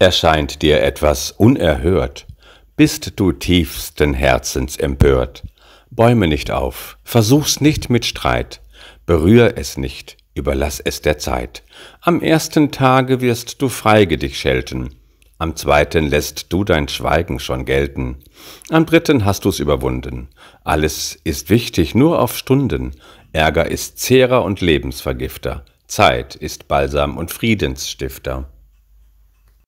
erscheint dir etwas unerhört, bist du tiefsten Herzens empört. Bäume nicht auf, versuch's nicht mit Streit, berühr es nicht, überlass es der Zeit. Am ersten Tage wirst du freige dich schelten, am zweiten lässt du dein Schweigen schon gelten, am dritten hast du's überwunden. Alles ist wichtig nur auf Stunden, Ärger ist Zehrer und Lebensvergifter, Zeit ist Balsam und Friedensstifter.